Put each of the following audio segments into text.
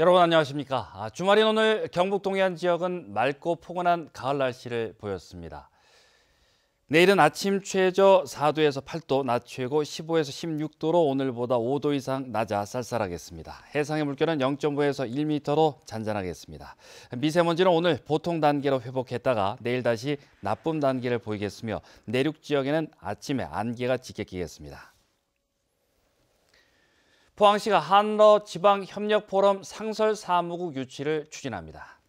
여러분 안녕하십니까. 아, 주말인 오늘 경북 동해안 지역은 맑고 포근한 가을 날씨를 보였습니다. 내일은 아침 최저 4도에서 8도, 낮 최고 15에서 16도로 오늘보다 5도 이상 낮아 쌀쌀하겠습니다. 해상의 물결은 0.5에서 1m로 잔잔하겠습니다. 미세먼지는 오늘 보통 단계로 회복했다가 내일 다시 나쁨 단계를 보이겠으며 내륙 지역에는 아침에 안개가 짙게 끼겠습니다. 포항시가 한러 지방협력포럼 상설 사무국 유치를 추진합니다.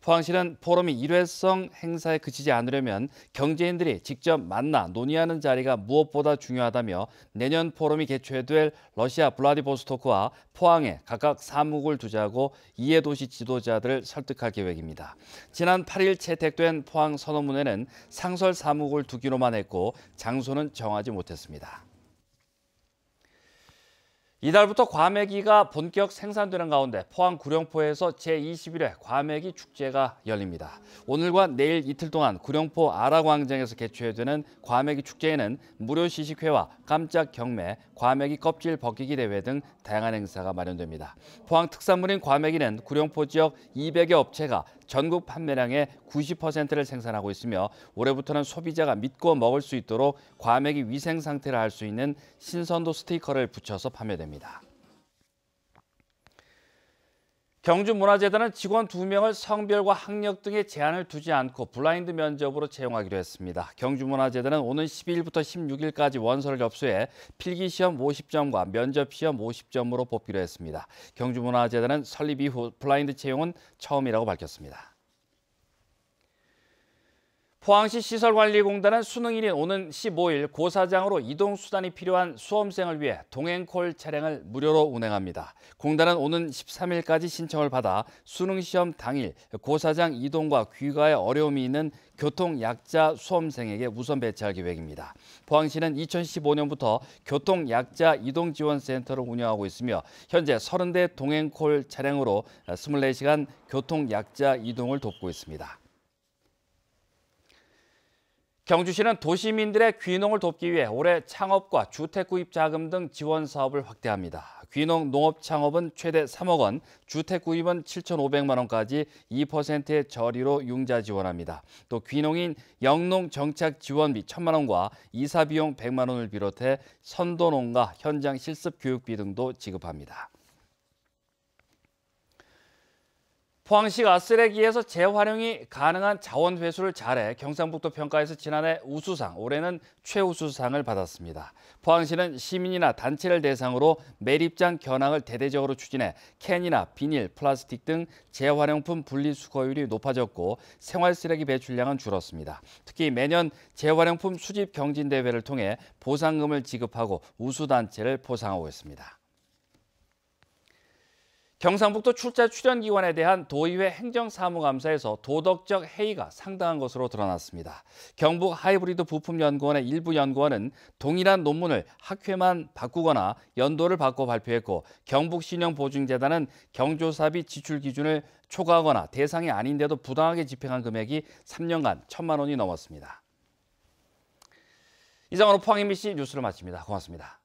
포항시는 포럼이 일회성 행사에 그치지 않으려면 경제인들이 직접 만나 논의하는 자리가 무엇보다 중요하다며 내년 포럼이 개최될 러시아 블라디보스토크와 포항에 각각 사무국을 두자고 이해 도시 지도자들을 설득할 계획입니다. 지난 8일 채택된 포항 선언문에는 상설 사무국을 두기로만 했고 장소는 정하지 못했습니다. 이달부터 과메기가 본격 생산되는 가운데 포항 구룡포에서 제21회 과메기 축제가 열립니다. 오늘과 내일 이틀 동안 구룡포 아라광장에서 개최되는 과메기 축제에는 무료 시식회와 깜짝 경매, 과메기 껍질 벗기기 대회 등 다양한 행사가 마련됩니다. 포항 특산물인 과메기는 구룡포 지역 200여 업체가 전국 판매량의 90%를 생산하고 있으며 올해부터는 소비자가 믿고 먹을 수 있도록 과메기 위생 상태를 알수 있는 신선도 스티커를 붙여서 판매됩니다. 합니다. 경주문화재단은 직원 2명을 성별과 학력 등의 제한을 두지 않고 블라인드 면접으로 채용하기로 했습니다. 경주문화재단은 오는 12일부터 16일까지 원서를 접수해 필기시험 50점과 면접시험 50점으로 뽑기로 했습니다. 경주문화재단은 설립 이후 블라인드 채용은 처음이라고 밝혔습니다. 포항시 시설관리공단은 수능일인 오는 15일 고사장으로 이동 수단이 필요한 수험생을 위해 동행콜 차량을 무료로 운행합니다. 공단은 오는 13일까지 신청을 받아 수능시험 당일 고사장 이동과 귀가에 어려움이 있는 교통약자 수험생에게 우선 배치할 계획입니다. 포항시는 2015년부터 교통약자 이동지원센터를 운영하고 있으며 현재 30대 동행콜 차량으로 24시간 교통약자 이동을 돕고 있습니다. 경주시는 도시민들의 귀농을 돕기 위해 올해 창업과 주택구입 자금 등 지원 사업을 확대합니다. 귀농 농업 창업은 최대 3억 원, 주택구입은 7,500만 원까지 2%의 저리로 융자 지원합니다. 또 귀농인 영농 정착 지원비 1천만 원과 이사 비용 100만 원을 비롯해 선도농가 현장 실습 교육비 등도 지급합니다. 포항시가 쓰레기에서 재활용이 가능한 자원 회수를 잘해 경상북도 평가에서 지난해 우수상, 올해는 최우수상을 받았습니다. 포항시는 시민이나 단체를 대상으로 매립장 견학을 대대적으로 추진해 캔이나 비닐, 플라스틱 등 재활용품 분리수거율이 높아졌고 생활 쓰레기 배출량은 줄었습니다. 특히 매년 재활용품 수집 경진대회를 통해 보상금을 지급하고 우수단체를 포상하고 있습니다. 경상북도 출자 출연기관에 대한 도의회 행정사무감사에서 도덕적 해이가 상당한 것으로 드러났습니다. 경북 하이브리드 부품연구원의 일부 연구원은 동일한 논문을 학회만 바꾸거나 연도를 바꿔 발표했고 경북신용보증재단은 경조사비 지출 기준을 초과하거나 대상이 아닌데도 부당하게 집행한 금액이 3년간 천만 원이 넘었습니다. 이상으로 포항 MBC 뉴스를 마칩니다. 고맙습니다.